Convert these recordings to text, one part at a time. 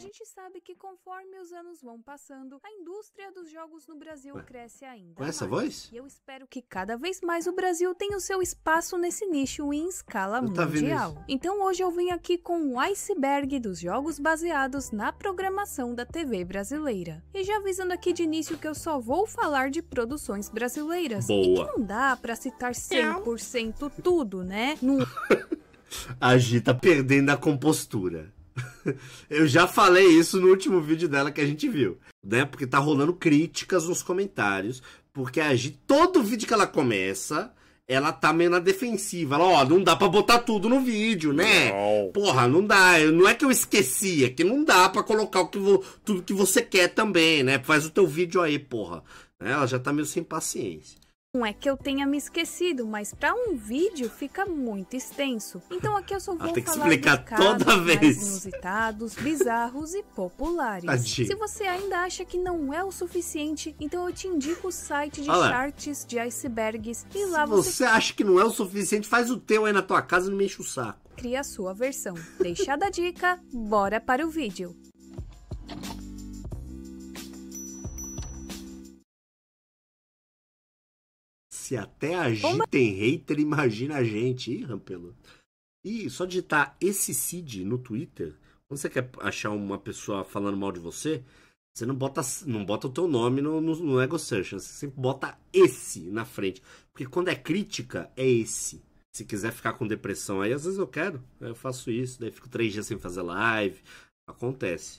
gente sabe que conforme os anos vão passando, a indústria dos jogos no Brasil Ué. cresce ainda. Com essa voz? E eu espero que cada vez mais o Brasil tenha o seu espaço nesse nicho em escala eu mundial. Tá então hoje eu vim aqui com o um iceberg dos jogos baseados na programação da TV brasileira. E já avisando aqui de início que eu só vou falar de produções brasileiras. Boa. E que não dá para citar 100% tudo, né? No... a Gi tá perdendo a compostura. Eu já falei isso no último vídeo dela que a gente viu, né? Porque tá rolando críticas nos comentários, porque a Gi, todo vídeo que ela começa, ela tá meio na defensiva. Ela, ó, oh, não dá pra botar tudo no vídeo, né? Não. Porra, não dá. Eu, não é que eu esqueci, é que não dá pra colocar o que vo, tudo que você quer também, né? Faz o teu vídeo aí, porra. Né? Ela já tá meio sem paciência. Não é que eu tenha me esquecido, mas para um vídeo fica muito extenso. Então aqui eu só ah, vou falar explicar casos toda vez. inusitados, bizarros e populares. Tadinho. Se você ainda acha que não é o suficiente, então eu te indico o site de Olha. charts de icebergs e lá Se você... você acha que não é o suficiente, faz o teu aí na tua casa e não me enche o saco. Cria a sua versão. Deixada a dica, bora para o vídeo. Se até a G tem hater, imagina a gente. Ih, Rampelo. E só digitar esse Cid no Twitter, quando você quer achar uma pessoa falando mal de você, você não bota, não bota o teu nome no, no, no Ego Search, né? você sempre bota esse na frente. Porque quando é crítica, é esse. Se quiser ficar com depressão aí, às vezes eu quero, eu faço isso, daí fico três dias sem fazer live, acontece.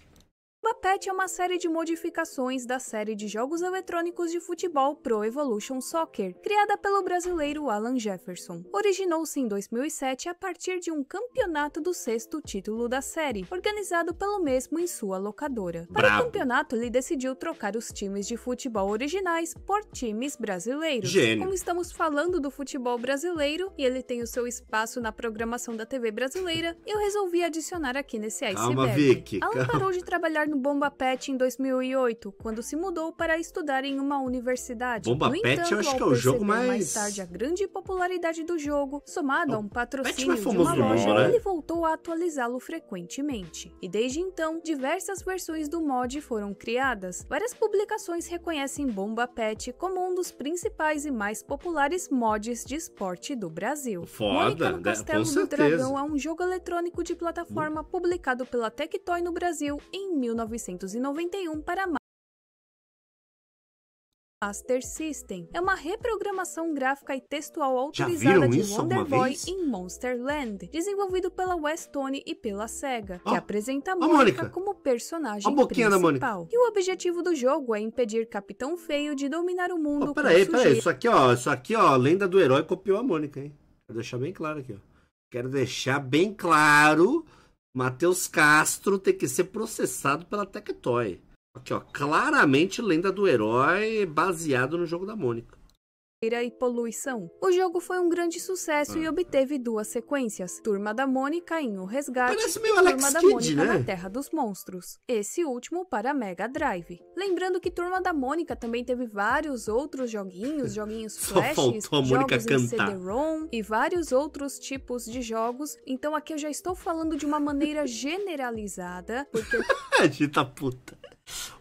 Bapet é uma série de modificações da série de jogos eletrônicos de futebol Pro Evolution Soccer, criada pelo brasileiro Alan Jefferson. Originou-se em 2007 a partir de um campeonato do sexto título da série, organizado pelo mesmo em sua locadora. Para Bravo. o campeonato, ele decidiu trocar os times de futebol originais por times brasileiros. Gênio. Como estamos falando do futebol brasileiro, e ele tem o seu espaço na programação da TV brasileira, eu resolvi adicionar aqui nesse Calma, iceberg. Vicky. Alan Calma. parou de trabalhar no Bomba Pet em 2008, quando se mudou para estudar em uma universidade. Bomba no Pet entanto, eu acho que é o jogo mais... mais tarde a grande popularidade do jogo, somado oh, a um é patrocínio de uma loja, mundo, né? ele voltou a atualizá-lo frequentemente. E desde então, diversas versões do mod foram criadas. Várias publicações reconhecem Bomba Pet como um dos principais e mais populares mods de esporte do Brasil. Foda, né? no Castelo né? do Dragão é um jogo eletrônico de plataforma hum. publicado pela Tectoy no Brasil em 19 1991 para Master System. É uma reprogramação gráfica e textual autorizada de Wonder Boy em Monster Land, desenvolvido pela Westone e pela SEGA, oh, que ah, apresenta a Mônica, Mônica como personagem principal. E o objetivo do jogo é impedir Capitão Feio de dominar o mundo oh, peraí, com peraí, isso aqui, ó, isso aqui, ó, a lenda do herói copiou a Mônica, hein? Vou deixar bem claro aqui, ó. Quero deixar bem claro Matheus Castro tem que ser processado pela Tectoy. Aqui, ó. Claramente lenda do herói baseado no jogo da Mônica e poluição. O jogo foi um grande sucesso e ah. obteve duas sequências: Turma da Mônica em O Resgate e Turma da Mônica né? na Terra dos Monstros. Esse último para Mega Drive. Lembrando que Turma da Mônica também teve vários outros joguinhos, joguinhos flash, jogos em CD-ROM e vários outros tipos de jogos. Então aqui eu já estou falando de uma maneira generalizada, porque a puta.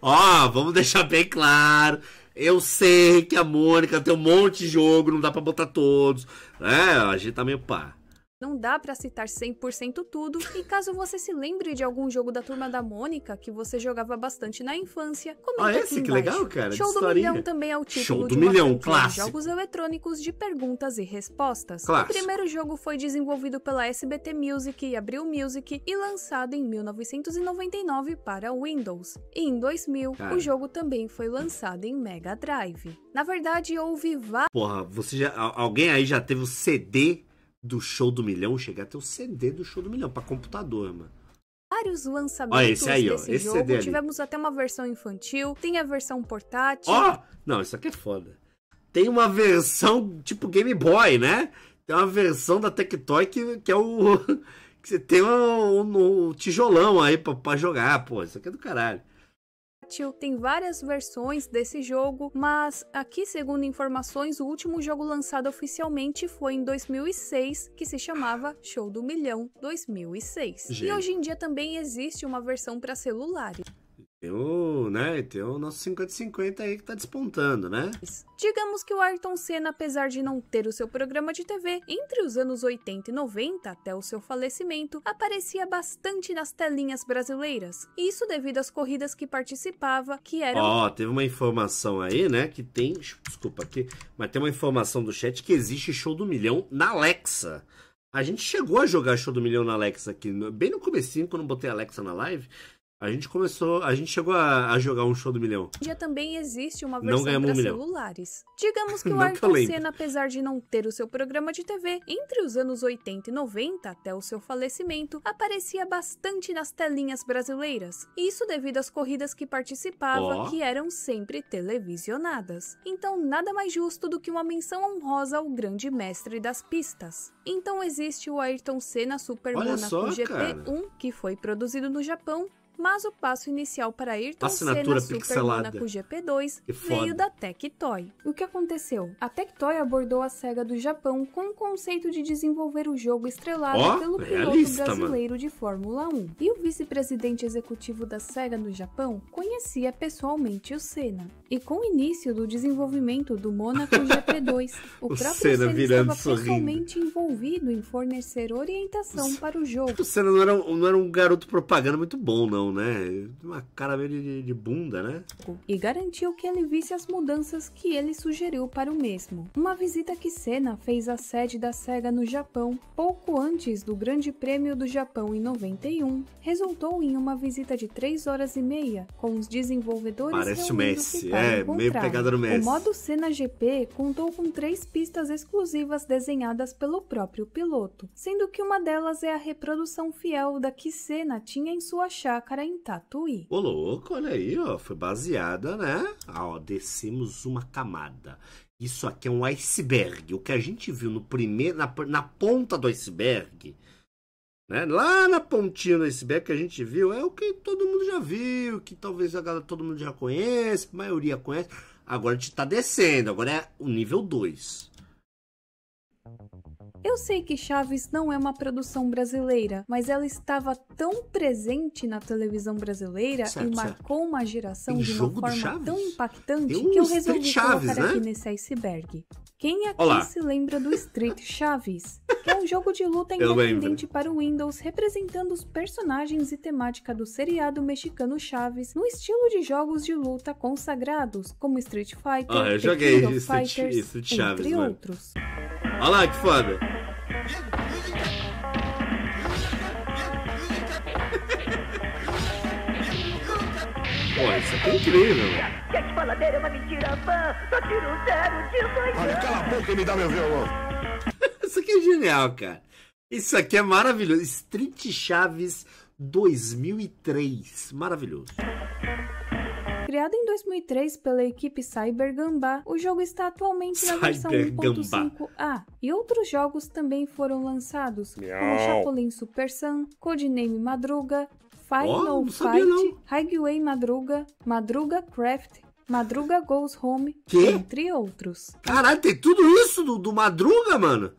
Ó, oh, vamos deixar bem claro eu sei que a Mônica tem um monte de jogo, não dá para botar todos. É, a gente tá meio pá. Não dá para citar 100% tudo, e caso você se lembre de algum jogo da Turma da Mônica que você jogava bastante na infância, comenta ah, esse, aqui que legal, cara. Show do Milhão também é o título Show do de uma clássico. de jogos eletrônicos de perguntas e respostas. Clássico. O primeiro jogo foi desenvolvido pela SBT Music e Abril Music e lançado em 1999 para Windows. E em 2000, cara. o jogo também foi lançado em Mega Drive. Na verdade, houve várias... Porra, você já... alguém aí já teve o CD do show do milhão, cheguei até o CD do show do milhão para computador, mano vários lançamentos ó, esse aí, desse ó, esse jogo. Tivemos até uma versão infantil, tem a versão portátil. Ó, não, isso aqui é foda. Tem uma versão tipo Game Boy, né? Tem uma versão da Tectoy que, que é o que você tem um, um, um tijolão aí pra, pra, jogar, pô, isso aqui é do caralho portátil, tem várias versões desse jogo, mas aqui, segundo informações, o último jogo lançado oficialmente foi em 2006, que se chamava Show do Milhão 2006. Gente. E hoje em dia também existe uma versão para celulares. Tem o, né, tem o nosso 50-50 aí que tá despontando, né? Digamos que o Ayrton Senna, apesar de não ter o seu programa de TV, entre os anos 80 e 90 até o seu falecimento, aparecia bastante nas telinhas brasileiras. Isso devido às corridas que participava, que eram. Ó, oh, teve uma informação aí, né, que tem. Desculpa aqui, mas tem uma informação do chat que existe show do milhão na Alexa. A gente chegou a jogar show do milhão na Alexa aqui, bem no começo quando eu botei a Alexa na live. A gente começou, a gente chegou a, a jogar um show do milhão. Já também existe uma versão para um celulares. Digamos que o Ayrton Senna, apesar de não ter o seu programa de TV, entre os anos 80 e 90 até o seu falecimento, aparecia bastante nas telinhas brasileiras. Isso devido às corridas que participava, oh. que eram sempre televisionadas. Então, nada mais justo do que uma menção honrosa ao grande mestre das pistas. Então existe o Ayrton Senna Super Monaco GP1, que foi produzido no Japão mas o passo inicial para Ayrton Assinatura é Senna pixelada. Super Monaco GP2 veio da Tectoy. O que aconteceu? A Tectoy abordou a SEGA do Japão com o conceito de desenvolver o jogo estrelado oh, pelo piloto brasileiro mano. de Fórmula 1. E o vice-presidente executivo da SEGA no Japão conhecia pessoalmente o Senna. E com o início do desenvolvimento do Monaco GP2, o, próprio Senna, Senna estava sorrindo. pessoalmente envolvido em fornecer orientação para o jogo. O Senna não era, não era um garoto propaganda muito bom, não né? Uma cara meio de, de bunda, né? E garantiu que ele visse as mudanças que ele sugeriu para o mesmo. Uma visita que Senna fez à sede da SEGA no Japão pouco antes do Grande Prêmio do Japão em 91 resultou em uma visita de 3 horas e meia com os desenvolvedores Parece o Messi, é, meio pegada no Messi. O modo Senna GP contou com três pistas exclusivas desenhadas pelo próprio piloto, sendo que uma delas é a reprodução fiel da que Senna tinha em sua chácara para em Tatuí. Ô louco, olha aí, ó, foi baseada, né? Ah, ó, descemos uma camada. Isso aqui é um iceberg. O que a gente viu no primeiro, na, na ponta do iceberg, né? Lá na pontinha do iceberg que a gente viu é o que todo mundo já viu, que talvez a galera todo mundo já conhece, a maioria conhece. Agora a gente tá descendo, agora é o nível 2. Eu sei que Chaves não é uma produção brasileira, mas ela estava tão presente na televisão brasileira certo, e marcou certo. uma geração de uma forma tão impactante que eu resolvi Chaves, colocar né? aqui nesse iceberg. Quem aqui Olá. se lembra do Street Chaves? que é um jogo de luta independente para o Windows, representando os personagens e temática do seriado mexicano Chaves no estilo de jogos de luta consagrados, como Street Fighter, ah, eu joguei Street, Fighters, Street Chaves, entre mano. Né? outros. Olha lá, que foda! Pô, isso aqui é incrível. Que a desfaladeira é uma mentira vã, só tiro zero de dois Olha, cala a boca e me dá meu violão. isso aqui é genial, cara. Isso aqui é maravilhoso. Street Chaves 2003. Maravilhoso. Criado em 2003 pela equipe Cyber Gamba, o jogo está atualmente na versão 1.5A e outros jogos também foram lançados, como Chapolin Super Sun, Codename Madruga, Final oh, Fight, Highway Madruga, Madruga Craft, Madruga Goes Home, que? entre outros. Caralho, tem tudo isso do, do Madruga, mano?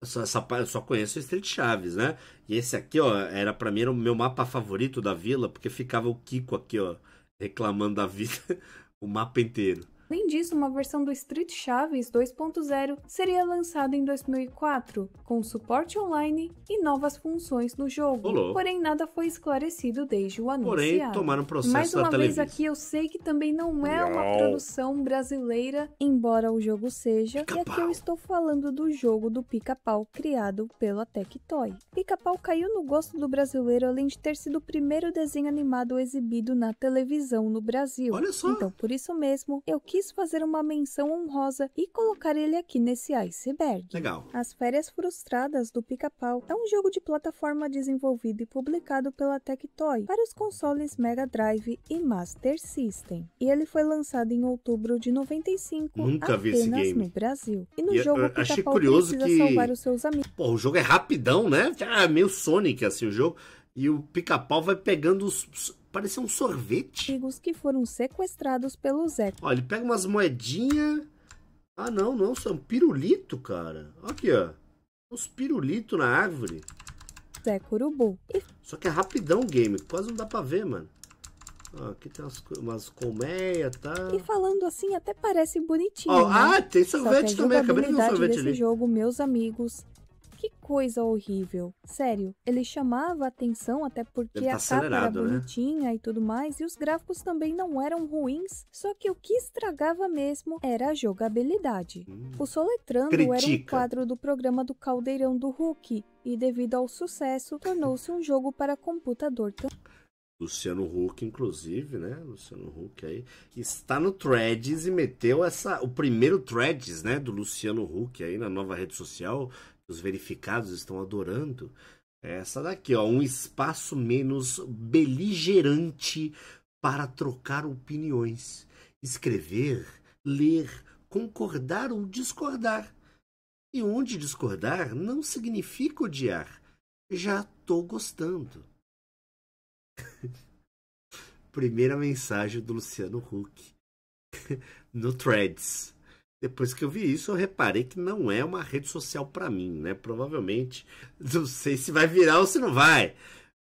Essa, essa, eu só conheço o Street Chaves, né? E esse aqui, ó, era pra mim era o meu mapa favorito da vila, porque ficava o Kiko aqui, ó reclamando da vida o mapa inteiro. Além disso, uma versão do Street Chaves 2.0 seria lançada em 2004, com suporte online e novas funções no jogo. Olô. Porém, nada foi esclarecido desde o anúncio. Porém, tomaram processo Mais uma da vez televisa. aqui, eu sei que também não é uma produção brasileira, embora o jogo seja, e aqui eu estou falando do jogo do Pica-Pau criado pela Tectoy. Pica-Pau caiu no gosto do brasileiro além de ter sido o primeiro desenho animado exibido na televisão no Brasil. Olha só. Então, por isso mesmo, eu quis quis fazer uma menção honrosa e colocar ele aqui nesse iceberg. Legal. As Férias Frustradas do Pica-Pau é um jogo de plataforma desenvolvido e publicado pela Tectoy para os consoles Mega Drive e Master System. E ele foi lançado em outubro de 95 Nunca apenas vi esse game. no Brasil. E no e jogo eh, pica achei curioso que salvar os seus amigos. Pô, o jogo é rapidão, né? Ah, meio Sonic assim o jogo. E o pica-pau vai pegando os, Parecia um sorvete. Amigos que foram sequestrados pelo Zé. Ó, ele pega umas moedinhas. Ah, não, não. São é pirulito, cara. Aqui, ó. Uns pirulitos na árvore. Zé Curubu. Só que é rapidão o game. Quase não dá pra ver, mano. Ah, aqui tem umas, umas colmeias e tá? tal. E falando assim, até parece bonitinho. né? Ah, tem sorvete também. Acabei de ver um sorvete desse ali. jogo, meus amigos, que coisa horrível. Sério, ele chamava atenção até porque tá a capa era né? bonitinha né? e tudo mais, e os gráficos também não eram ruins, só que o que estragava mesmo era a jogabilidade. Hum. O Soletrando Critica. era um quadro do programa do Caldeirão do Hulk, e devido ao sucesso, tornou-se um jogo para computador Luciano Huck, inclusive, né? Luciano Huck aí está no Threads e meteu essa o primeiro Threads, né, do Luciano Huck aí na nova rede social os verificados estão adorando. É essa daqui, ó, um espaço menos beligerante para trocar opiniões, escrever, ler, concordar ou discordar. E onde discordar não significa odiar. Já tô gostando. Primeira mensagem do Luciano Huck no Threads. Depois que eu vi isso, eu reparei que não é uma rede social para mim, né? Provavelmente, não sei se vai virar ou se não vai.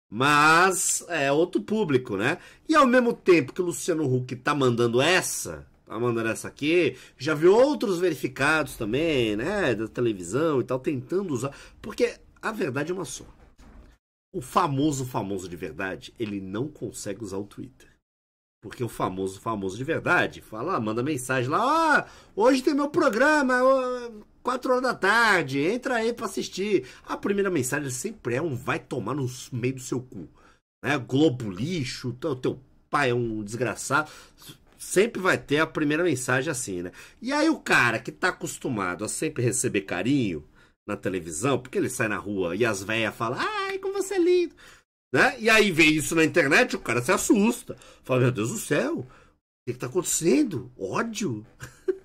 Mas é outro público, né? E ao mesmo tempo que o Luciano Huck tá mandando essa, tá mandando essa aqui, já vi outros verificados também, né? Da televisão e tal, tentando usar. Porque a verdade é uma só. O famoso, famoso de verdade, ele não consegue usar o Twitter. Porque o famoso, famoso de verdade, fala, ah, manda mensagem lá, ó, oh, hoje tem meu programa, quatro 4 horas da tarde, entra aí pra assistir. A primeira mensagem sempre é um vai tomar no meio do seu cu. Né? Globo lixo, teu pai é um desgraçado. Sempre vai ter a primeira mensagem assim, né? E aí o cara que tá acostumado a sempre receber carinho na televisão, porque ele sai na rua e as velhas falam, ai, como você é lindo. Né? E aí vê isso na internet, o cara se assusta. Fala, meu Deus do céu, o que, está acontecendo? Ódio?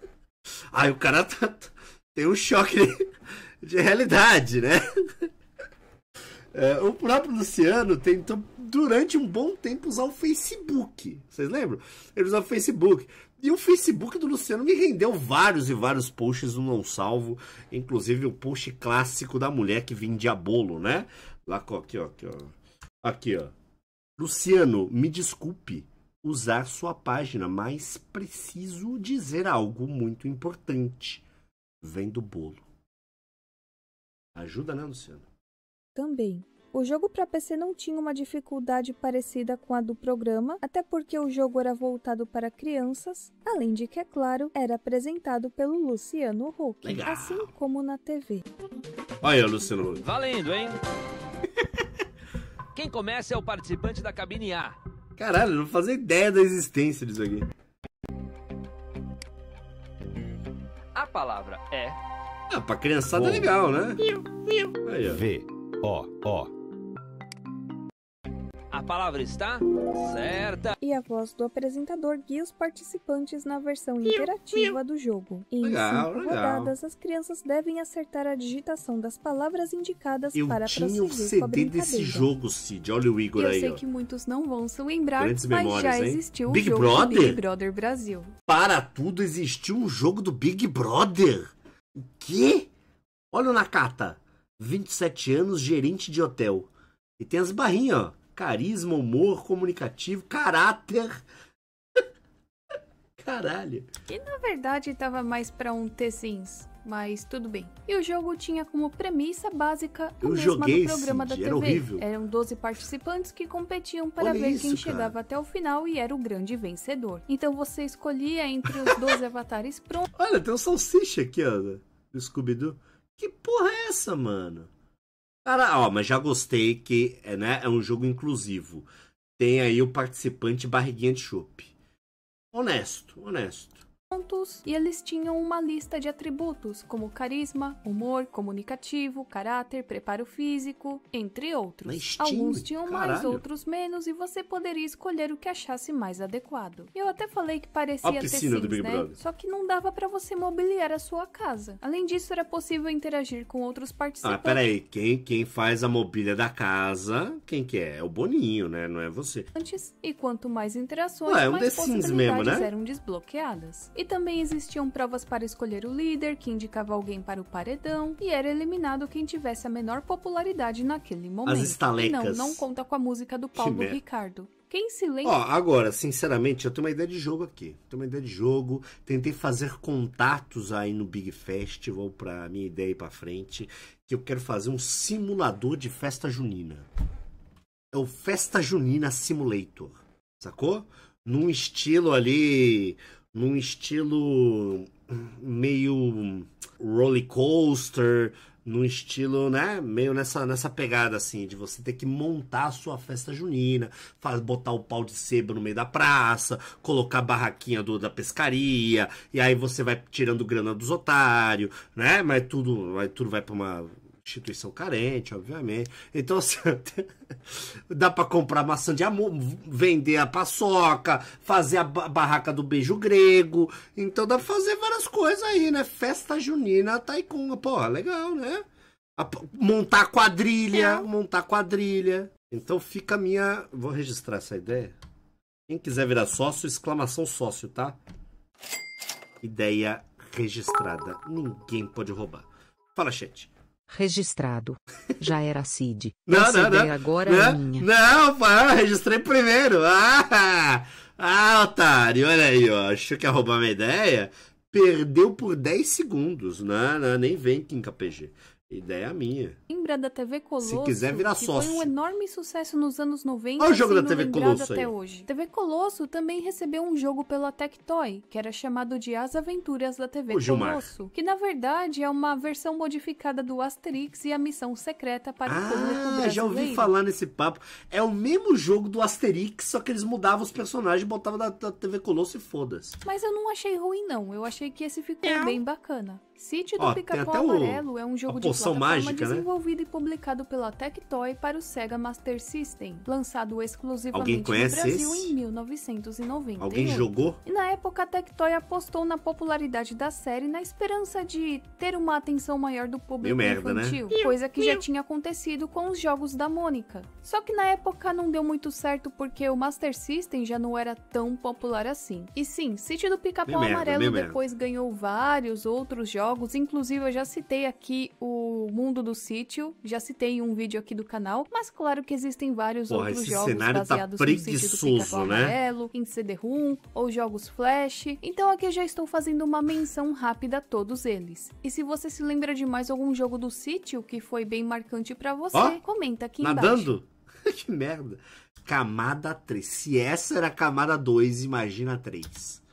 aí o cara tá, tá tem um choque de realidade, né? É, o próprio Luciano tentou durante um bom tempo usar o Facebook. Vocês lembram? Ele usava o Facebook. E o Facebook do Luciano me rendeu vários e vários posts no Não Salvo, inclusive o post clássico da mulher que vendia bolo, né? Lá aqui, ó, aqui, ó. Aqui, ó. Luciano, me desculpe usar sua página, mas preciso dizer algo muito importante. Vem do bolo. Ajuda, né, Luciano? Também. O jogo para PC não tinha uma dificuldade parecida com a do programa, até porque o jogo era voltado para crianças, além de que, é claro, era apresentado pelo Luciano Huck, Legal. assim como na TV. Olha, Luciano Huck. Valendo, hein? Quem começa é o participante da cabine A. Caralho, não fazia ideia da existência disso aqui. A palavra é. Ah, pra criançada é legal, né? Aí, ó. V. O. O. A palavra está certa. E a voz do apresentador guia os participantes na versão interativa do jogo. Em legal, cinco legal. rodadas, as crianças devem acertar a digitação das palavras indicadas Eu para prosseguir Eu tinha o CD desse jogo, Cid. Olha o Igor Eu aí. Eu sei ó. que muitos não vão se lembrar, Grandes mas memórias, já hein? existiu Big o jogo Brother? Big Brother Brasil. Para tudo, existiu um jogo do Big Brother. O quê? Olha o Nakata. 27 anos, gerente de hotel. E tem as barrinhas, ó carisma, humor, comunicativo, caráter. Caralho. Que na verdade estava mais para um T-Sims, mas tudo bem. E o jogo tinha como premissa básica a Eu mesma joguei do programa da TV. Era horrível. Eram 12 participantes que competiam para Olha ver isso, quem chegava até o final e era o grande vencedor. Então você escolhia entre os 12 avatares prontos. Olha, tem um salsicha aqui, ó, do Scooby-Doo. Que porra é essa, mano? Cara, ó, mas já gostei que é, né, é um jogo inclusivo. Tem aí o participante barriguinha de chope. Honesto, honesto pontos e eles tinham uma lista de atributos como carisma, humor, comunicativo, caráter, preparo físico, entre outros. Mas, Alguns tinham caralho. mais, outros menos e você poderia escolher o que achasse mais adequado. Eu até falei que parecia ter Sims, né? Brother. Só que não dava para você mobiliar a sua casa. Além disso, era possível interagir com outros ah, participantes. Ah, peraí, quem, quem faz a mobília da casa, quem que é? É o Boninho, né? Não é você. Antes, e quanto mais interações, Ué, é um mais possibilidades mesmo, né? eram desbloqueadas. E e também existiam provas para escolher o líder, que indicava alguém para o paredão, e era eliminado quem tivesse a menor popularidade naquele momento. As estalecas. Não, não conta com a música do Paulo Ricardo. Quem se lembra? Ó, agora, sinceramente, eu tenho uma ideia de jogo aqui. Tenho uma ideia de jogo. Tentei fazer contatos aí no Big Festival pra minha ideia ir pra frente. Que eu quero fazer um simulador de festa junina. É o Festa Junina Simulator. Sacou? Num estilo ali num estilo meio roller coaster, num estilo, né, meio nessa, nessa pegada assim, de você ter que montar a sua festa junina, faz, botar o pau de sebo no meio da praça, colocar a barraquinha do, da pescaria, e aí você vai tirando grana dos otários, né? Mas tudo, mas tudo vai para uma instituição carente, obviamente. Então, assim, dá para comprar maçã de amor, vender a paçoca, fazer a barraca do beijo grego. Então dá pra fazer várias coisas aí, né? Festa junina, taicunga, porra, legal, né? montar quadrilha, é. montar quadrilha. Então fica a minha. Vou registrar essa ideia. Quem quiser virar sócio, exclamação sócio, tá? Ideia registrada. Ninguém pode roubar. Fala, chat. Registrado. Já era CID. Não, Essa não, ideia é não. agora não, é minha. Não, pá, registrei primeiro. Ah, ah, otário, olha aí, ó. Achou que ia roubar minha ideia? Perdeu por 10 segundos. Não, não, nem vem Kim KPG. Ideia minha. Lembra da TV Colosso? Se quiser virar que Foi um enorme sucesso nos anos 90. Olha o jogo assim, da TV Colosso até aí. hoje. TV Colosso também recebeu um jogo pela Tectoy, que era chamado de As Aventuras da TV Colosso, que na verdade é uma versão modificada do Asterix e a Missão Secreta para ah, o público ah, brasileiro. já ouvi falar nesse papo. É o mesmo jogo do Asterix, só que eles mudavam os personagens, e botavam da, da TV Colosso e foda-se. Mas eu não achei ruim não. Eu achei que esse ficou é. bem bacana. Sítio do Pica-Pau Amarelo o... é um jogo de solução mágica, né? desenvolvido e publicado pela Tectoy para o Sega Master System, lançado exclusivamente no Brasil esse? em 1990. Alguém jogou? E na época a Tectoy apostou na popularidade da série na esperança de ter uma atenção maior do público Meio infantil, merda, né? coisa que já tinha acontecido com os jogos da Mônica. Só que na época não deu muito certo porque o Master System já não era tão popular assim. E sim, Sítio do Pica-Pau Amarelo depois merda. ganhou vários outros jogos, inclusive eu já citei aqui o o mundo do sítio. Já citei um vídeo aqui do canal, mas claro que existem vários Porra, outros jogos tá baseados tá no sítio do né? Amarelo, né? em CD-ROM ou jogos Flash. Então aqui já estou fazendo uma menção rápida a todos eles. E se você se lembra de mais algum jogo do sítio que foi bem marcante para você, oh, comenta aqui nadando? embaixo. que merda. Camada 3. Se essa era a camada 2, imagina 3.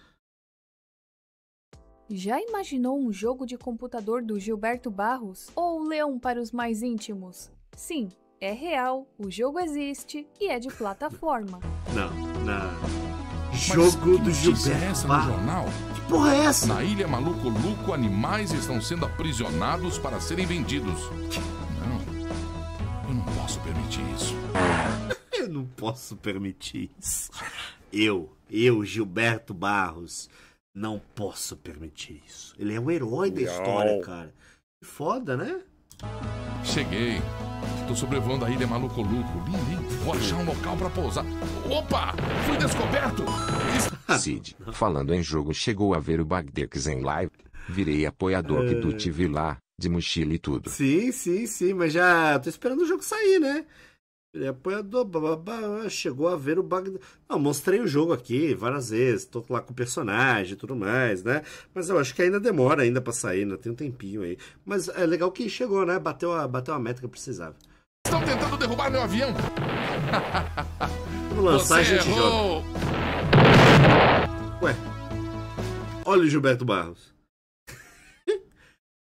Já imaginou um jogo de computador do Gilberto Barros? Ou Leão para os mais íntimos? Sim, é real, o jogo existe e é de plataforma. Não, não. Jogo do Gilberto é Barros. jornal? Que porra é essa? Na Ilha Maluco Luco, animais estão sendo aprisionados para serem vendidos. Não, eu não posso permitir isso. eu não posso permitir isso. Eu, eu, Gilberto Barros não posso permitir isso. Ele é um herói da história, cara. Que foda, né? Cheguei. Tô sobrevoando a ilha é Maluco Luco. Vou achar um local para pousar. Opa! Fui descoberto! Cid, falando em jogo, chegou a ver o Bagdex em live. Virei apoiador que tu é. te lá, de mochila e tudo. Sim, sim, sim, mas já tô esperando o jogo sair, né? Ele é apoiador, bababá, chegou a ver o Bagdá. Não, mostrei o jogo aqui várias vezes, tô lá com o personagem e tudo mais, né? Mas eu acho que ainda demora ainda pra sair, ainda né? tem um tempinho aí. Mas é legal que chegou, né? Bateu a, bateu a meta que precisava. Estão tentando derrubar meu avião! Vamos lançar, Você a gente errou. joga. Ué. Olha o Gilberto Barros.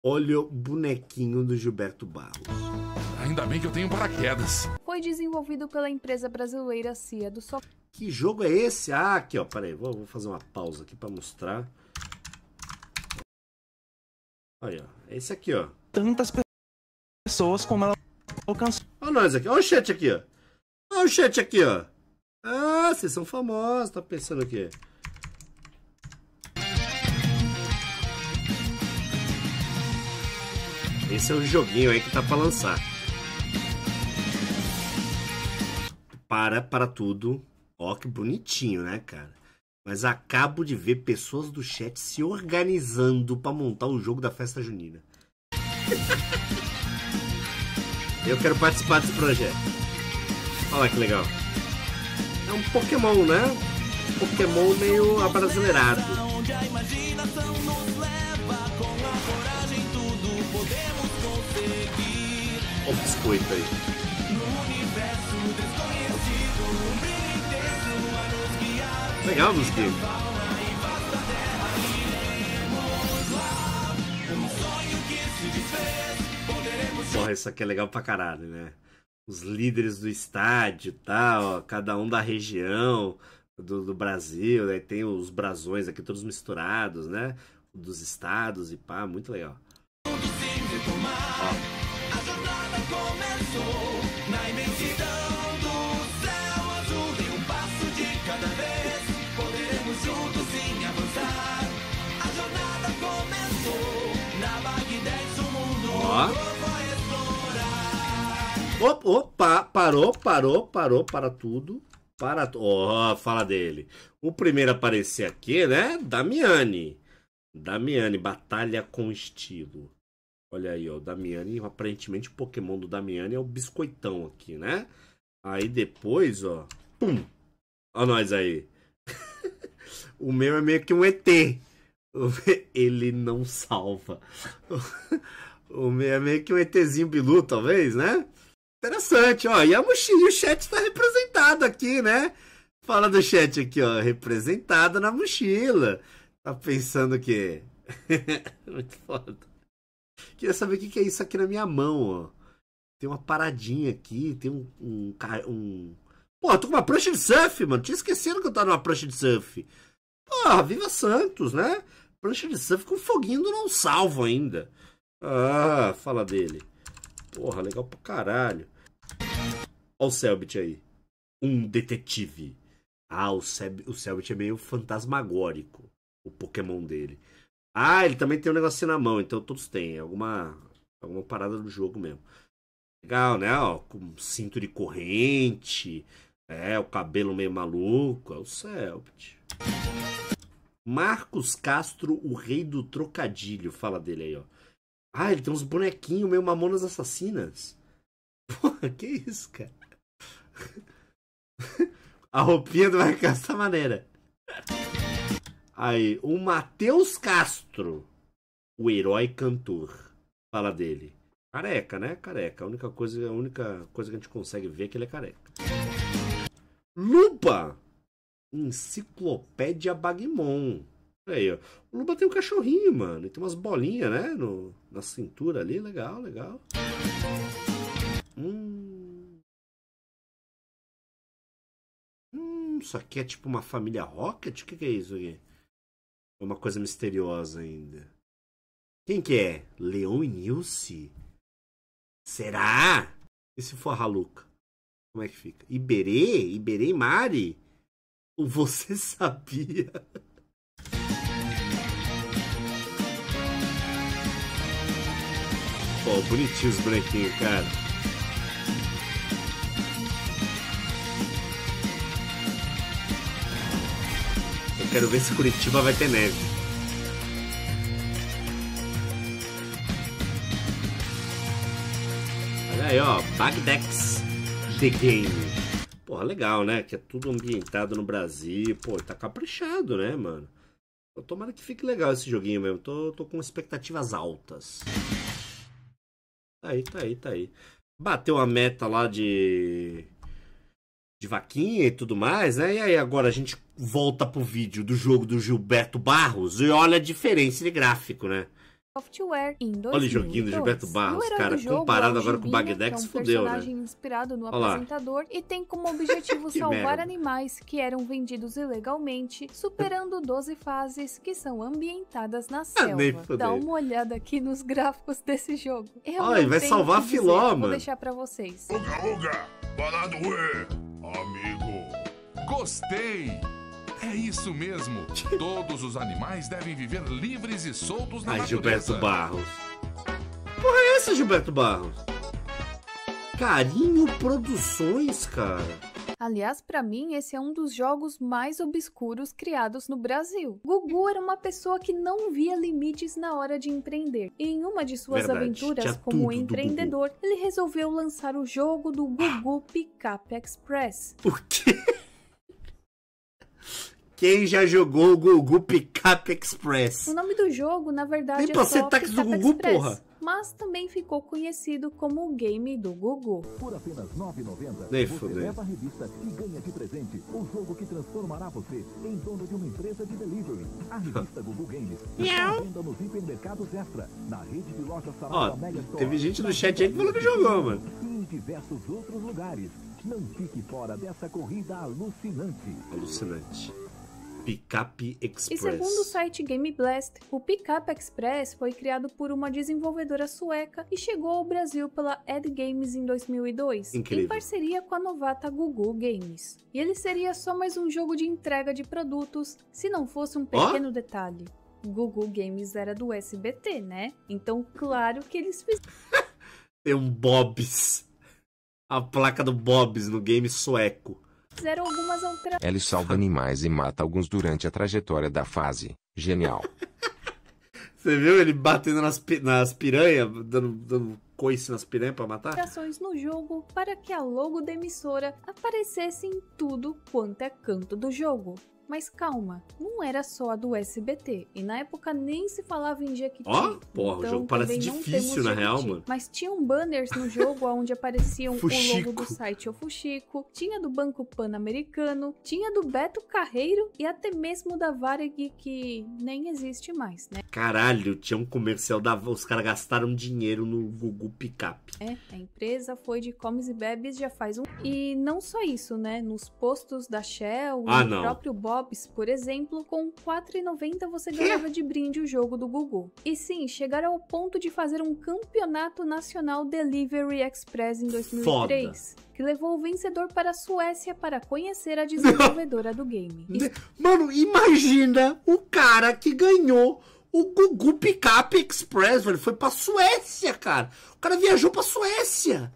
Olha o bonequinho do Gilberto Barros. Ainda bem que eu tenho paraquedas. Foi desenvolvido pela empresa brasileira Cia do Sol. Que jogo é esse? Ah, aqui ó, peraí, vou, vou fazer uma pausa aqui para mostrar. Olha, ó, é esse aqui ó. Tantas pessoas como ela alcançou. Olha nós aqui, olha o chat aqui ó. Olha o chat aqui ó. Ah, vocês são famosos, tá pensando o quê? Esse é um joguinho aí que tá pra lançar. para para tudo. Ó, que bonitinho, né, cara? Mas acabo de ver pessoas do chat se organizando para montar o jogo da festa junina. Eu quero participar desse projeto. Olha que legal. É um Pokémon, né? Um Pokémon meio abrasileirado. Olha o biscoito aí. Legal a Porra, isso aqui é legal pra caralho, né? Os líderes do estádio e tal, cada um da região do, do Brasil, né? Tem os brasões aqui todos misturados, né? Dos estados e pá, muito legal. Ó. Opa, parou, parou, parou, para tudo. Para. Ó, oh, fala dele. O primeiro a aparecer aqui, né? Damiani. Damiani, batalha com estilo. Olha aí, ó. O Damiani, aparentemente o Pokémon do Damiani é o biscoitão aqui, né? Aí depois, ó. Pum! Ó nós aí. o meu é meio que um ET. Ele não salva. é meio que um ETzinho Bilu, talvez, né? Interessante, ó. E a mochila o chat está representado aqui, né? Fala do chat aqui, ó. Representado na mochila. Tá pensando o quê? Muito foda. Queria saber o que é isso aqui na minha mão, ó. Tem uma paradinha aqui, tem um. um, um... Pô, tô com uma prancha de surf, mano. Tinha esquecido que eu tava numa prancha de surf. Pô, viva Santos, né? Prancha de surf com foguinho do não salvo ainda. Ah, fala dele. Porra, legal pra caralho. Olha o Selbit aí. Um detetive. Ah, o, Seb... o Selbit é meio fantasmagórico. O Pokémon dele. Ah, ele também tem um negocinho na mão, então todos têm. Alguma, alguma parada do jogo mesmo. Legal, né? Ó, com cinto de corrente. É, o cabelo meio maluco. É o Selbit. Marcos Castro, o rei do trocadilho. Fala dele aí, ó. Ah, ele tem uns bonequinhos meio mamonas assassinas. Porra, que isso, cara? A roupinha do Marcos tá maneira. Aí, o Matheus Castro, o herói cantor, fala dele. Careca, né? Careca. A única coisa, a única coisa que a gente consegue ver é que ele é careca. Lupa! Enciclopédia Bagmon. Aí, ó. O Luba tem um cachorrinho, mano. E tem umas bolinhas, né? No, na cintura ali. Legal, legal. Hum. Hum, isso aqui é tipo uma família Rocket? O que, que é isso aqui? É uma coisa misteriosa ainda. Quem que é? Leon e Nilce? Será? E se for a Haluca? Como é que fica? Iberê? Iberê e Mari? Você sabia? Ó, bonitinho os branquinhos, cara. Eu quero ver se Curitiba vai ter neve. Olha aí, ó. Bagdex The Game. pô, legal, né? Que é tudo ambientado no Brasil. Pô, tá caprichado, né, mano? Tomara que fique legal esse joguinho mesmo. Tô, tô com expectativas altas. Tá aí, tá aí, tá aí. Bateu a meta lá de. de vaquinha e tudo mais, né? E aí agora a gente volta pro vídeo do jogo do Gilberto Barros e olha a diferença de gráfico, né? Software em 2002. Olha o joguinho do Gilberto Barros, cara, jogo, comparado é agora com o Bagdex, é um fudeu, né? inspirado no Olá. apresentador e tem como objetivo salvar merda. animais que eram vendidos ilegalmente, superando 12 fases que são ambientadas na ah, selva. Dá uma olhada aqui nos gráficos desse jogo. Eu Olha, vai salvar a filó, dizer, mano. Vou deixar para vocês. Uga, uga, baladoe, é, amigo. Gostei! É isso mesmo. Todos os animais devem viver livres e soltos na Ai, natureza. Gilberto Barros. Porra, é essa, Gilberto Barros? Carinho Produções, cara. Aliás, para mim, esse é um dos jogos mais obscuros criados no Brasil. Gugu era uma pessoa que não via limites na hora de empreender. E em uma de suas Verdade, aventuras como empreendedor, ele resolveu lançar o jogo do Gugu Picap Express. Por quê? Quem já jogou o Gugu Pickup Express? O nome do jogo, na verdade, Nem é você só tá do Gugu, Express, porra. mas também ficou conhecido como o Game do Gugu. Por apenas R$ 9,90, você leva a revista e ganha de presente o jogo que transformará você em dono de uma empresa de delivery. A revista Gugu Games está à venda nos hipermercados Extra, na rede de lojas Ó, Mega Store. teve gente no chat aí que falou que jogou, mano. E em diversos outros lugares. Não fique fora dessa corrida alucinante. Alucinante. Express. E segundo o site Game Blast, o Pickup Express foi criado por uma desenvolvedora sueca e chegou ao Brasil pela Ed Games em 2002, Incrível. em parceria com a novata Google Games. E ele seria só mais um jogo de entrega de produtos, se não fosse um pequeno oh? detalhe. Google Games era do SBT, né? Então, claro que eles fizeram. Tem um Bobs. A placa do Bobs no game sueco fizeram algumas alterações. Ele salva animais e mata alguns durante a trajetória da fase. Genial. Você viu ele batendo nas, nas piranhas, dando, dando coice nas piranhas pra matar? Ações no jogo para que a logo da emissora aparecesse em tudo quanto é canto do jogo. Mas calma, não era só a do SBT, e na época nem se falava em Jequiti. Ó, oh, porra, então, o jogo parece difícil na real, mano. Mas tinham banners no jogo onde apareciam o logo do site O Fuxico, tinha do Banco Pan-Americano, tinha do Beto Carreiro e até mesmo da Varig que nem existe mais, né? Caralho, tinha um comercial da os caras gastaram dinheiro no Google Picap. É, a empresa foi de comes e bebes já faz um e não só isso, né? Nos postos da Shell, ah, no não. próprio Bob por exemplo, com 4,90 você ganhava de brinde o jogo do Gugu. E sim, chegaram ao ponto de fazer um campeonato nacional Delivery Express em 2003. Foda que levou o vencedor para a Suécia para conhecer a desenvolvedora do game. Mano, imagina o cara que ganhou o Gugu Pickup Express, velho. Foi pra Suécia, cara. O cara viajou pra Suécia.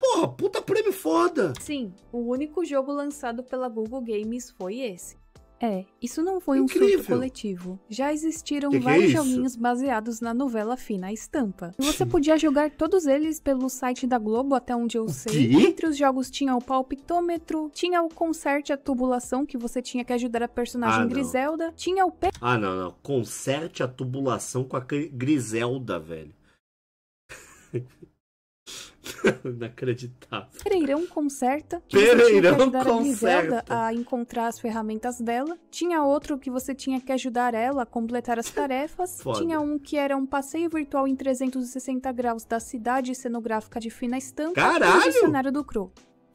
Porra, puta prêmio foda. Sim, o único jogo lançado pela Google Games foi esse. É, isso não foi Incrível. um surto coletivo. Já existiram que é vários é joguinhos baseados na novela Fina Estampa. E você podia jogar todos eles pelo site da Globo, até onde eu sei. Entre os jogos tinha o palpitômetro, tinha o conserte a tubulação, que você tinha que ajudar a personagem ah, Griselda, tinha o pé. Ah, não, não. Conserte a tubulação com a Griselda, velho. Inacreditável. Pereirão conserta. Pereirão conserta. A, a encontrar as ferramentas dela. Tinha outro que você tinha que ajudar ela a completar as tarefas. Foda. Tinha um que era um passeio virtual em 360 graus da cidade cenográfica de Fina Estampa. Caralho! E o cenário do Crow.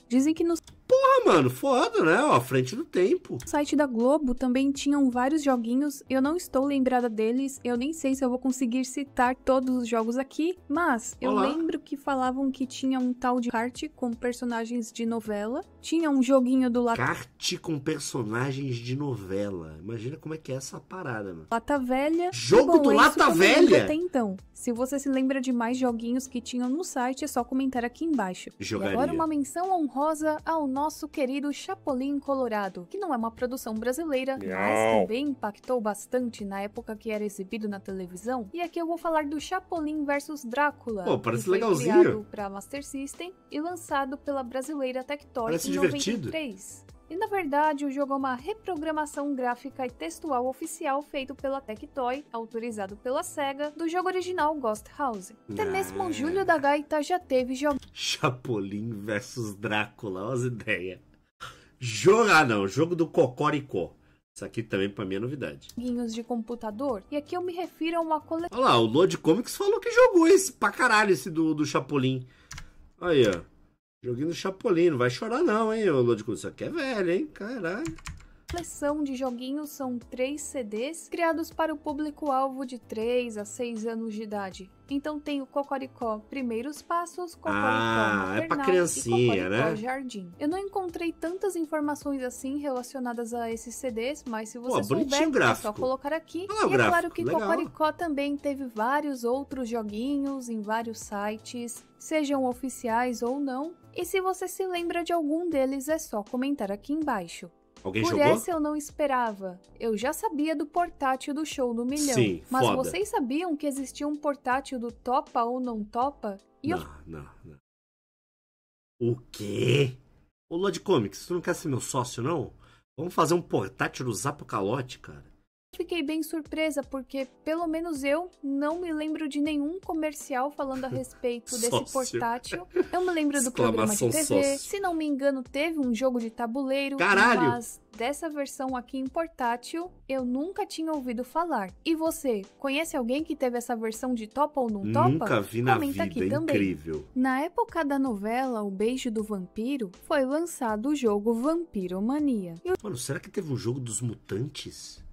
Dizem que nos Porra, mano, foda, né? Ó, à frente do tempo. No site da Globo também tinham vários joguinhos, eu não estou lembrada deles, eu nem sei se eu vou conseguir citar todos os jogos aqui, mas eu Olá. lembro que falavam que tinha um tal de kart com personagens de novela, tinha um joguinho do Lata... Kart com personagens de novela. Imagina como é que é essa parada, mano. Lata Velha. Jogo Bom, do é Lata Velha? Até então. Se você se lembra de mais joguinhos que tinham no site, é só comentar aqui embaixo. Jogaria. E agora uma menção honrosa ao nosso nosso querido Chapolin Colorado, que não é uma produção brasileira, mas também impactou bastante na época que era exibido na televisão. E aqui eu vou falar do Chapolin vs Drácula. Pô, parece que foi legalzinho. Criado para Master System e lançado pela brasileira Tectoy em divertido. 93. E na verdade, o jogo é uma reprogramação gráfica e textual oficial feito pela Tectoy, autorizado pela SEGA, do jogo original Ghost House. Até ah. mesmo o Júlio da Gaita já teve jogos. Chapolin versus Drácula, olha as ideias. Jogar ah, não, jogo do Cocoricó. Isso aqui também pra mim é novidade. Joguinhos de computador. E aqui eu me refiro a uma coleção. Olha lá, o Lord Comics falou que jogou esse pra caralho, esse do, do Chapolin. Aí, ó. Joguinho do Chapolin, não vai chorar não, hein, ô Lodico, isso aqui é velho, hein, caralho. A coleção de joguinhos são três CDs criados para o público-alvo de 3 a 6 anos de idade. Então tem o Cocoricó Primeiros Passos, Cocoricó ah, é pra criancinha, e Cocoricó né? Jardim. Eu não encontrei tantas informações assim relacionadas a esses CDs, mas se você Pô, souber, é só colocar aqui. Ah, e é gráfico, claro que legal. Cocoricó também teve vários outros joguinhos em vários sites, sejam oficiais ou não, e se você se lembra de algum deles, é só comentar aqui embaixo. Alguém Por jogou? essa eu não esperava. Eu já sabia do portátil do show do milhão. Sim, mas foda. vocês sabiam que existia um portátil do topa ou não topa? E não, eu... não, não. O quê? Ô Lodcomics, Comics, tu não quer ser meu sócio, não? Vamos fazer um portátil do Zapocalote, cara fiquei bem surpresa, porque pelo menos eu não me lembro de nenhum comercial falando a respeito desse portátil. Eu me lembro do programa de TV. Sócio. Se não me engano, teve um jogo de tabuleiro. Caralho! Mas dessa versão aqui em portátil, eu nunca tinha ouvido falar. E você, conhece alguém que teve essa versão de topa ou não topa? Nunca vi na Comenta vida, aqui é também. incrível. Na época da novela O Beijo do Vampiro, foi lançado o jogo Vampiro Mania. Mano, será que teve um jogo dos mutantes?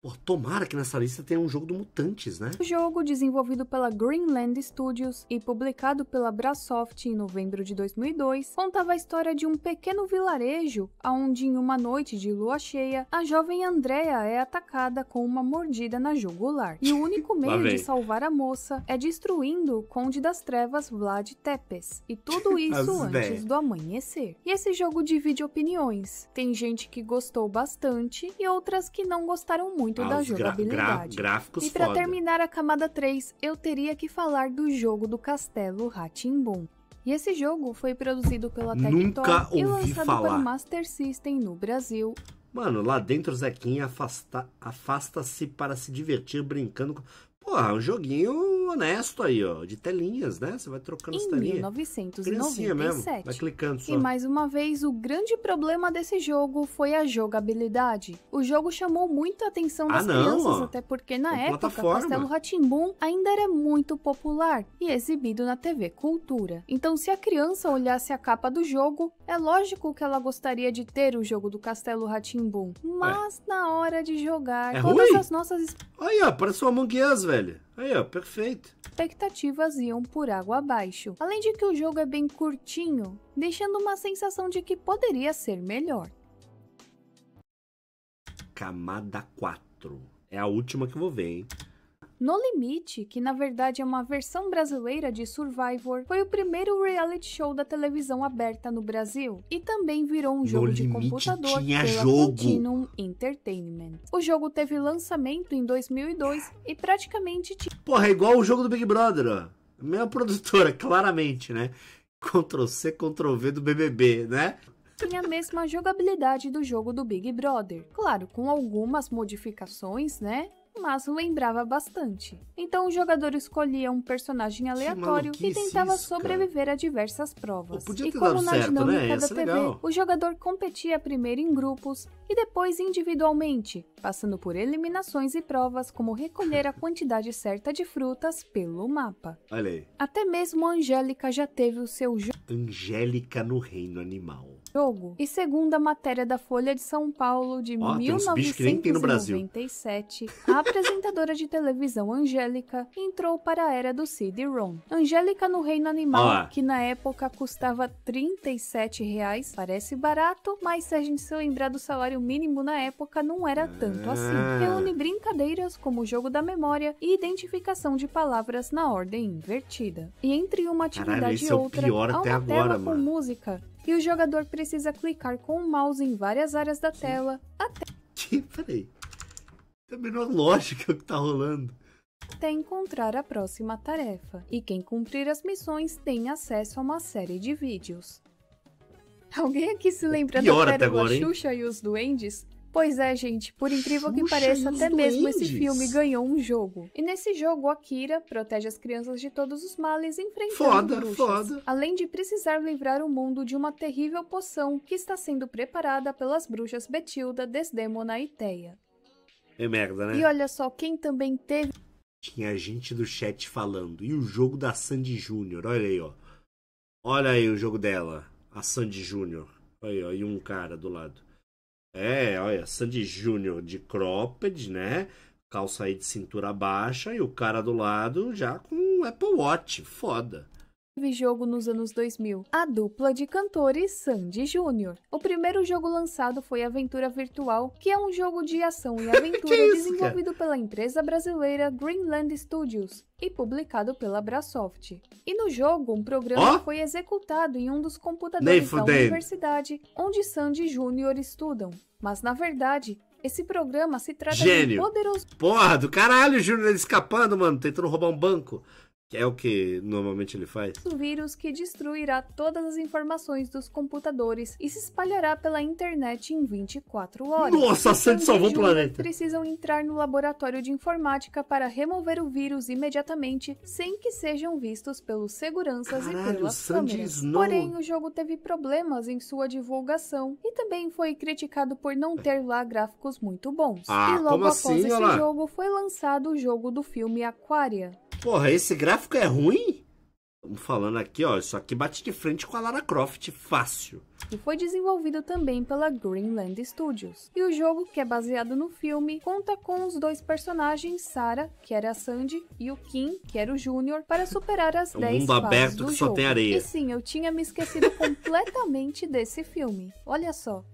Pô, tomara que nessa lista tenha um jogo do Mutantes, né? O jogo, desenvolvido pela Greenland Studios e publicado pela Brasoft em novembro de 2002, contava a história de um pequeno vilarejo onde, em uma noite de lua cheia, a jovem Andrea é atacada com uma mordida na jugular. E o único meio de salvar a moça é destruindo o Conde das Trevas Vlad Tepes. E tudo isso antes do amanhecer. E esse jogo divide opiniões. Tem gente que gostou bastante e outras que não gostaram muito muito ah, da jogabilidade. gráficos e para terminar a camada 3, eu teria que falar do jogo do castelo Ratimbun. E esse jogo foi produzido pela Tectoy e lançado pelo Master System no Brasil. Mano, lá dentro o Zequinha afasta-se afasta para se divertir brincando com... Porra, é um joguinho honesto aí, ó, de telinhas, né? Você vai trocando em as telinhas. 1997. Mesmo, vai clicando só. E mais uma vez, o grande problema desse jogo foi a jogabilidade. O jogo chamou muita atenção das ah, não, crianças, ó. até porque na é época plataforma. Castelo Ratimbum ainda era muito popular e exibido na TV Cultura. Então, se a criança olhasse a capa do jogo, é lógico que ela gostaria de ter o jogo do Castelo Ratimbum, é. mas é. na hora de jogar, é todas ruim? as nossas Olha, parece uma Among Us, velho. Aí, ó, perfeito. Expectativas iam por água abaixo. Além de que o jogo é bem curtinho, deixando uma sensação de que poderia ser melhor. Camada 4. É a última que eu vou ver, hein? No Limite, que na verdade é uma versão brasileira de Survivor, foi o primeiro reality show da televisão aberta no Brasil e também virou um jogo no de computador tinha pela jogo. Platinum Entertainment. O jogo teve lançamento em 2002 e praticamente tinha... Porra, é igual o jogo do Big Brother, ó. Mesma produtora, claramente, né? Ctrl C, Ctrl V do BBB, né? tinha a mesma jogabilidade do jogo do Big Brother. Claro, com algumas modificações, né? mas lembrava bastante. Então o jogador escolhia um personagem aleatório e tentava isso, sobreviver a diversas provas. e como na certo, né? dinâmica né? da TV, o jogador competia primeiro em grupos e depois individualmente, passando por eliminações e provas como recolher a quantidade certa de frutas pelo mapa. Olha aí. Até mesmo a Angélica já teve o seu Angélica no reino animal jogo. E segundo a matéria da Folha de São Paulo de oh, 1997, a apresentadora de televisão Angélica entrou para a era do CD-ROM. Angélica no Reino Animal, oh. que na época custava R$ 37, reais, parece barato, mas se a gente se lembrar do salário mínimo na época, não era tanto assim. Ah. Reúne brincadeiras como o jogo da memória e identificação de palavras na ordem invertida. E entre uma atividade Caralho, e é outra, é há uma até agora, com mano. música e o jogador precisa clicar com o mouse em várias áreas da tela até. Que? Peraí. É a menor lógica que tá rolando. Até encontrar a próxima tarefa, e quem cumprir as missões tem acesso a uma série de vídeos. Alguém aqui se lembra Pior da pérola agora, Xuxa e os Duendes? Pois é, gente, por incrível que pareça, até mesmo esse filme ganhou um jogo. E nesse jogo, Akira protege as crianças de todos os males enfrentando foda, bruxas. Foda. Além de precisar livrar o mundo de uma terrível poção que está sendo preparada pelas bruxas Betilda, Desdemona e Teia. É merda, né? E olha só, quem também teve... Tinha gente do chat falando. E o jogo da Sandy Júnior, olha aí, ó. Olha aí o jogo dela, a Sandy Júnior. Olha aí, ó, e um cara do lado. É, olha, Sandy Júnior de cropped, né? Calça aí de cintura baixa e o cara do lado já com Apple Watch, foda teve jogo nos anos 2000, a dupla de cantores Sandy Júnior. O primeiro jogo lançado foi Aventura Virtual, que é um jogo de ação e aventura isso, desenvolvido cara? pela empresa brasileira Greenland Studios e publicado pela Brasoft. E no jogo, um programa oh? foi executado em um dos computadores da universidade onde Sandy Júnior estudam. Mas na verdade, esse programa se trata Gênio. de um poderoso... Porra, do caralho, Júnior escapando, mano, tentando roubar um banco é o que normalmente ele faz? O vírus que destruirá todas as informações dos computadores e se espalhará pela internet em 24 horas. Nossa, Sandy salvou o planeta! Precisam entrar no laboratório de informática para remover o vírus imediatamente, sem que sejam vistos pelos seguranças Caralho, e pelas Sandy câmeras. Snow. Porém, o jogo teve problemas em sua divulgação e também foi criticado por não é. ter lá gráficos muito bons. Ah, e logo após assim, esse olá? jogo foi lançado o jogo do filme Aquaria. Porra, esse gráfico é ruim? Estamos falando aqui, ó, isso aqui bate de frente com a Lara Croft, fácil. E foi desenvolvido também pela Greenland Studios. E o jogo, que é baseado no filme, conta com os dois personagens, Sarah, que era a Sandy, e o Kim, que era o Júnior, para superar as 10 é um mundo aberto que jogo. só tem areia. E sim, eu tinha me esquecido completamente desse filme. Olha só,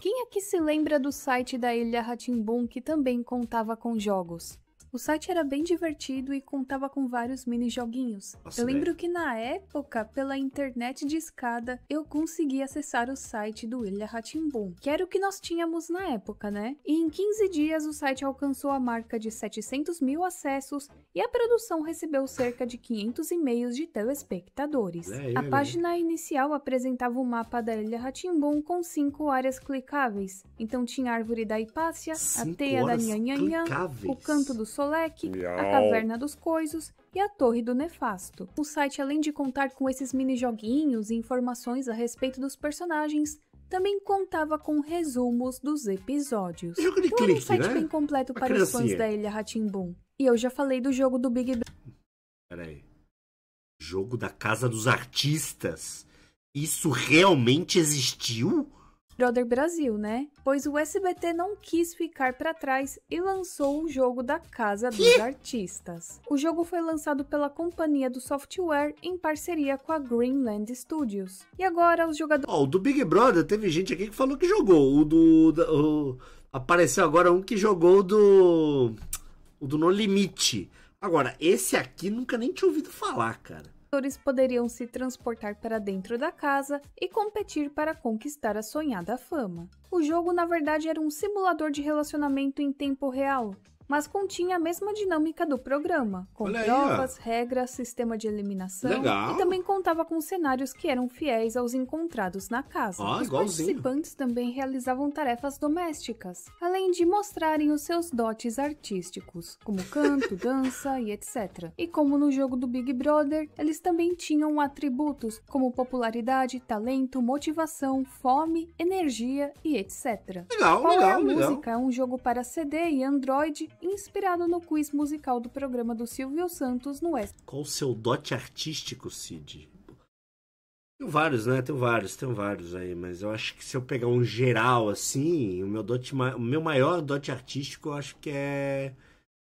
quem aqui é se lembra do site da Ilha Ratimbun que também contava com jogos? O site era bem divertido e contava com vários mini joguinhos. Nossa, eu lembro que na época, pela internet de escada, eu consegui acessar o site do Ilha Ratimbum, que era o que nós tínhamos na época, né? E em 15 dias o site alcançou a marca de 700 mil acessos e a produção recebeu cerca de 500 e-mails de telespectadores. É, é, a página é. inicial apresentava o mapa da Ilha Ratimbum com cinco áreas clicáveis. Então tinha a árvore da Hipácia, a teia da Nhanhanhã, o canto do sol a Caverna dos Coisos e a Torre do Nefasto. O site, além de contar com esses mini-joguinhos e informações a respeito dos personagens, também contava com resumos dos episódios. Jogo de então, clique, era um site né? bem completo para os fãs da Ilha Ratimbum. E eu já falei do jogo do Big Brother. Peraí. Jogo da Casa dos Artistas? Isso realmente existiu? Brother Brasil, né? Pois o SBT não quis ficar para trás e lançou o jogo da Casa dos Artistas. O jogo foi lançado pela companhia do software em parceria com a Greenland Studios. E agora os jogadores. Oh, o do Big Brother teve gente aqui que falou que jogou. O do. o... Apareceu agora um que jogou do. O do No Limite. Agora, esse aqui nunca nem tinha ouvido falar, cara. Jogadores poderiam se transportar para dentro da casa e competir para conquistar a sonhada fama. O jogo, na verdade, era um simulador de relacionamento em tempo real, mas continha a mesma dinâmica do programa, com Olha provas, aí, regras, sistema de eliminação Legal. e também contava com cenários que eram fiéis aos encontrados na casa. Ah, Os igualzinho. participantes também realizavam tarefas domésticas, além de mostrarem os seus dotes artísticos, como canto, dança e etc. E como no jogo do Big Brother, eles também tinham atributos como popularidade, talento, motivação, fome, energia e etc. Legal, legal, legal, é a legal. música é um jogo para CD e Android inspirado no quiz musical do programa do Silvio Santos no West. Qual o seu dote artístico, Cid? Tem vários, né? Tem vários, tem vários aí, mas eu acho que se eu pegar um geral assim, o meu dote, o meu maior dote artístico, eu acho que é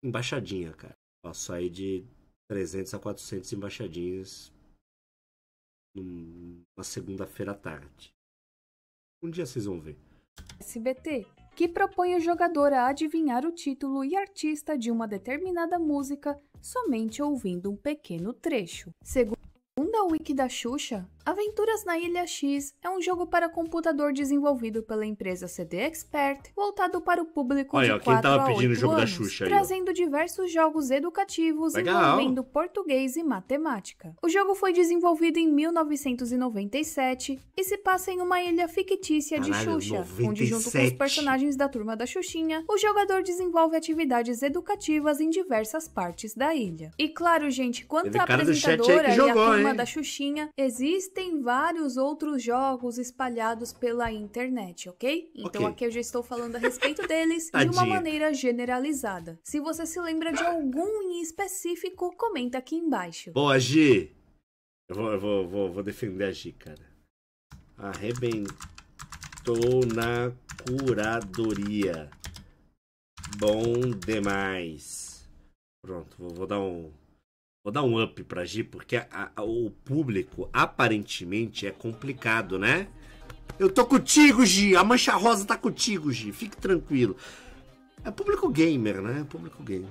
embaixadinha, cara. Posso sair de 300 a 400 embaixadinhas numa segunda-feira à tarde. Um dia vocês vão ver. SBT, que propõe o jogador a adivinhar o título e artista de uma determinada música somente ouvindo um pequeno trecho. Segundo a Wiki da Xuxa, Aventuras na Ilha X é um jogo para computador desenvolvido pela empresa CD Expert, voltado para o público Olha, de 4 a 8 anos, aí, trazendo diversos jogos educativos Legal. envolvendo português e matemática. O jogo foi desenvolvido em 1997 e se passa em uma ilha fictícia Caralho, de Xuxa, 97. onde junto com os personagens da turma da Xuxinha, o jogador desenvolve atividades educativas em diversas partes da ilha. E claro, gente, quanto à apresentadora e a turma hein? da Xuxinha, existe existem vários outros jogos espalhados pela internet, ok? Então okay. aqui eu já estou falando a respeito deles de uma maneira generalizada. Se você se lembra de algum em específico, comenta aqui embaixo. Boa, Gi! Eu vou, eu vou, vou, vou defender a Gi, cara. Arrebentou na curadoria. Bom demais. Pronto, vou, vou dar um. Vou dar um up pra Gi, porque a, a, o público aparentemente é complicado, né? Eu tô contigo, Gi! A mancha rosa tá contigo, Gi! Fique tranquilo. É público gamer, né? É público gamer.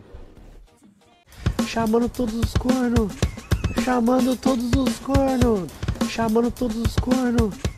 Chamando todos os cornos! Chamando todos os cornos! Chamando todos os cornos!